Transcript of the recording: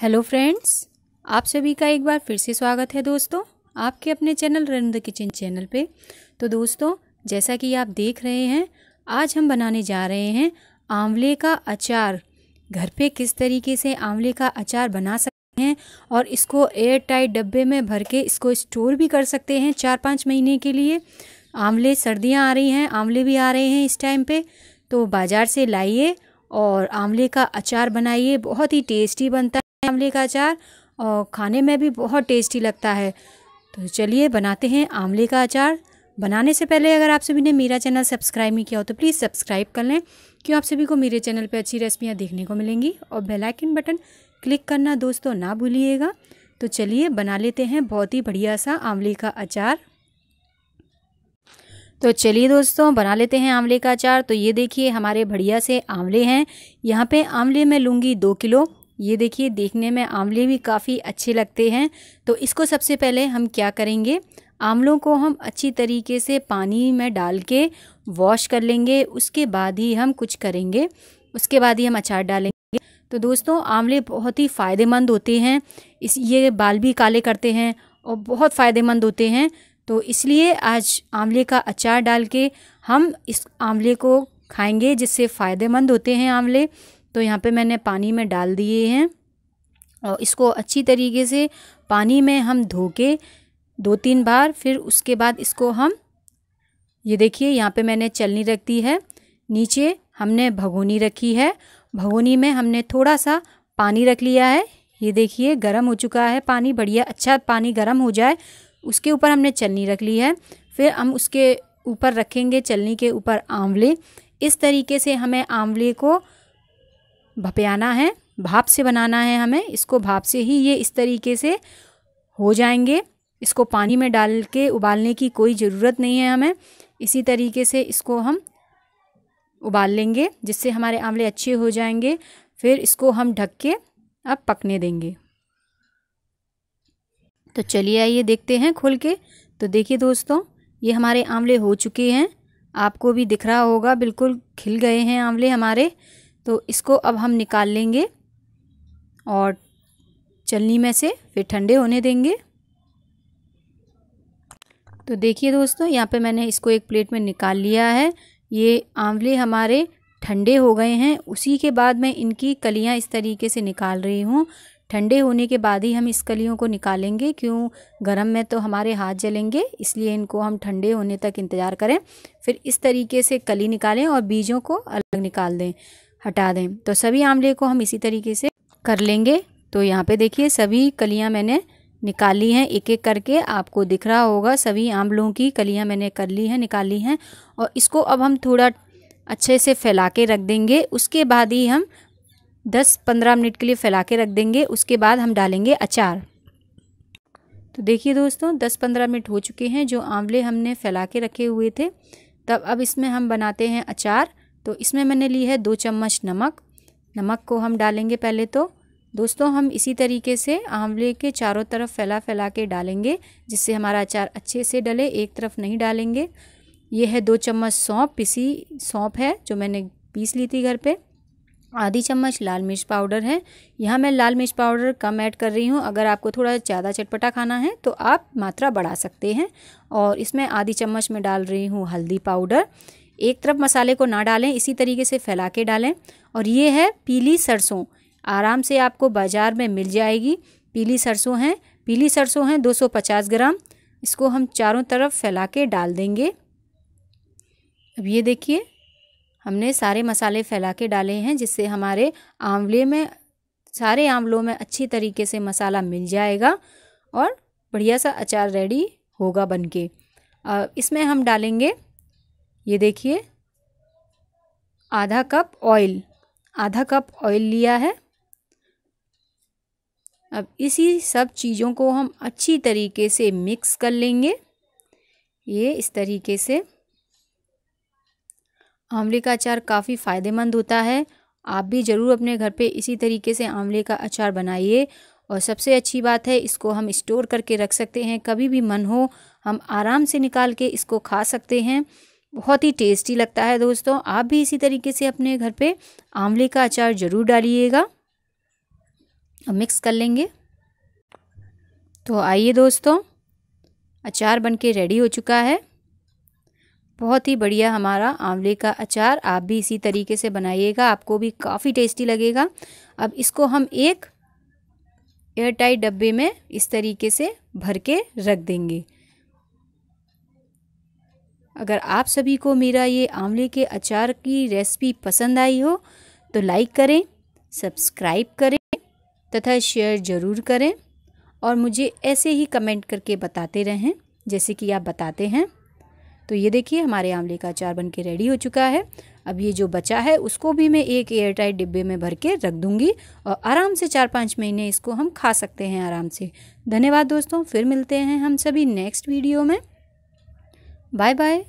Hello friends आप सभी का एक बार फिर से स्वागत है दोस्तों आपके अपने channel run the kitchen channel पे तो दोस्तों जैसा कि आप देख रहे हैं आज हम बनाने जा रहे हैं आंवले का अचार घर पे किस तरीके से आंवले का अचार बना सकते हैं और इसको एयर टाइट डब्बे में भर के इसको स्टोर भी कर सकते हैं चार पाँच महीने के लिए आंवले सर्दियाँ आ रही हैं आंवले भी आ रहे हैं इस टाइम पर तो बाज़ार से लाइए और आंवले का अचार बनाइए बहुत ही टेस्टी बनता है आंवले का अचार और खाने में भी बहुत टेस्टी लगता है तो चलिए बनाते हैं आंवले का अचार बनाने से पहले अगर आप सभी ने मेरा चैनल सब्सक्राइब नहीं किया हो तो प्लीज़ सब्सक्राइब कर लें क्यों आप सभी को मेरे चैनल पर अच्छी रेसिपियाँ देखने को मिलेंगी और बेलाइकिन बटन क्लिक करना दोस्तों ना भूलिएगा तो चलिए बना लेते हैं बहुत ही बढ़िया सा आंवले का अचार तो चलिए दोस्तों बना लेते हैं आंवले का अचार तो ये देखिए हमारे बढ़िया से आंवले हैं यहाँ पे आंवले मैं लूँगी दो किलो ये देखिए देखने में आंवले भी काफ़ी अच्छे लगते हैं तो इसको सबसे पहले हम क्या करेंगे आंवलों को हम अच्छी तरीके से पानी में डाल के वॉश कर लेंगे उसके बाद ही हम कुछ करेंगे उसके बाद ही हम अचार डालेंगे तो दोस्तों आंवले बहुत ही फ़ायदेमंद होते हैं इस ये बाल भी काले करते हैं और बहुत फ़ायदेमंद होते हैं तो इसलिए आज आंवले का अचार डाल के हम इस आंवले को खाएंगे जिससे फ़ायदेमंद होते हैं आंवले तो यहाँ पे मैंने पानी में डाल दिए हैं और इसको अच्छी तरीके से पानी में हम धो के दो तीन बार फिर उसके बाद इसको हम ये देखिए यहाँ पे मैंने चलनी रख दी है नीचे हमने भगोनी रखी है भगोनी में हमने थोड़ा सा पानी रख लिया है ये देखिए गर्म हो चुका है पानी बढ़िया अच्छा पानी गर्म हो जाए उसके ऊपर हमने चलनी रख ली है फिर हम उसके ऊपर रखेंगे चलनी के ऊपर आंवले इस तरीके से हमें आंवले को भपियाना है भाप से बनाना है हमें इसको भाप से ही ये इस तरीके से हो जाएंगे इसको पानी में डाल के उबालने की कोई ज़रूरत नहीं है हमें इसी तरीके से इसको हम उबाल लेंगे जिससे हमारे आंवले अच्छे हो जाएंगे फिर इसको हम ढक के अब पकने देंगे तो चलिए आइए देखते हैं खोल के तो देखिए दोस्तों ये हमारे आंवले हो चुके हैं आपको भी दिख रहा होगा बिल्कुल खिल गए हैं आंवले हमारे तो इसको अब हम निकाल लेंगे और चलनी में से फिर ठंडे होने देंगे तो देखिए दोस्तों यहाँ पे मैंने इसको एक प्लेट में निकाल लिया है ये आंवले हमारे ठंडे हो गए हैं उसी के बाद मैं इनकी कलियाँ इस तरीके से निकाल रही हूँ ठंडे होने के बाद ही हम इस कलियों को निकालेंगे क्यों गर्म में तो हमारे हाथ जलेंगे इसलिए इनको हम ठंडे होने तक इंतज़ार करें फिर इस तरीके से कली निकालें और बीजों को अलग निकाल दें हटा दें तो सभी आंवले को हम इसी तरीके से कर लेंगे तो यहाँ पे देखिए सभी कलियाँ मैंने निकाली हैं एक एक करके आपको दिख रहा होगा सभी आंवलों की कलियाँ मैंने कर ली हैं निकाली हैं और इसको अब हम थोड़ा अच्छे से फैला के रख देंगे उसके बाद ही हम दस पंद्रह मिनट के लिए फैला के रख देंगे उसके बाद हम डालेंगे अचार तो देखिए दोस्तों दस पंद्रह मिनट हो चुके हैं जो आंवले हमने फैला के रखे हुए थे तब अब इसमें हम बनाते हैं अचार तो इसमें मैंने ली है दो चम्मच नमक नमक को हम डालेंगे पहले तो दोस्तों हम इसी तरीके से आंवले के चारों तरफ फैला फैला के डालेंगे जिससे हमारा अचार अच्छे से डले एक तरफ नहीं डालेंगे ये है दो चम्मच सौंप पिसी सौंप है जो मैंने पीस ली थी घर पे आधी चम्मच लाल मिर्च पाउडर है यहाँ मैं लाल मिर्च पाउडर कम ऐड कर रही हूँ अगर आपको थोड़ा ज़्यादा चटपटा खाना है तो आप मात्रा बढ़ा सकते हैं और इसमें आधी चम्मच में डाल रही हूँ हल्दी पाउडर एक तरफ मसाले को ना डालें इसी तरीके से फैला के डालें और ये है पीली सरसों आराम से आपको बाज़ार में मिल जाएगी पीली सरसों हैं पीली सरसों हैं 250 ग्राम इसको हम चारों तरफ फैला के डाल देंगे अब ये देखिए हमने सारे मसाले फैला के डाले हैं जिससे हमारे आंवले में सारे आंवलों में अच्छी तरीके से मसाला मिल जाएगा और बढ़िया सा अचार रेडी होगा बनके इसमें हम डालेंगे ये देखिए आधा कप ऑयल आधा कप ऑयल लिया है अब इसी सब चीज़ों को हम अच्छी तरीके से मिक्स कर लेंगे ये इस तरीके से आंवले का अचार काफ़ी फ़ायदेमंद होता है आप भी ज़रूर अपने घर पे इसी तरीके से आंवले का अचार बनाइए और सबसे अच्छी बात है इसको हम स्टोर करके रख सकते हैं कभी भी मन हो हम आराम से निकाल के इसको खा सकते हैं बहुत ही टेस्टी लगता है दोस्तों आप भी इसी तरीके से अपने घर पे आंवले का अचार ज़रूर डालिएगा और मिक्स कर लेंगे तो आइए दोस्तों अचार बनके रेडी हो चुका है बहुत ही बढ़िया हमारा आंवले का अचार आप भी इसी तरीके से बनाइएगा आपको भी काफ़ी टेस्टी लगेगा अब इसको हम एक एयरटाइट डब्बे में इस तरीके से भर के रख देंगे अगर आप सभी को मेरा ये आंवले के अचार की रेसिपी पसंद आई हो तो लाइक करें सब्सक्राइब करें तथा शेयर ज़रूर करें और मुझे ऐसे ही कमेंट करके बताते रहें जैसे कि आप बताते हैं तो ये देखिए हमारे आंवले का अचार बन के रेडी हो चुका है अब ये जो बचा है उसको भी मैं एक एयरटाइट डिब्बे में भर के रख दूँगी और आराम से चार पाँच महीने इसको हम खा सकते हैं आराम से धन्यवाद दोस्तों फिर मिलते हैं हम सभी नेक्स्ट वीडियो में Bye bye.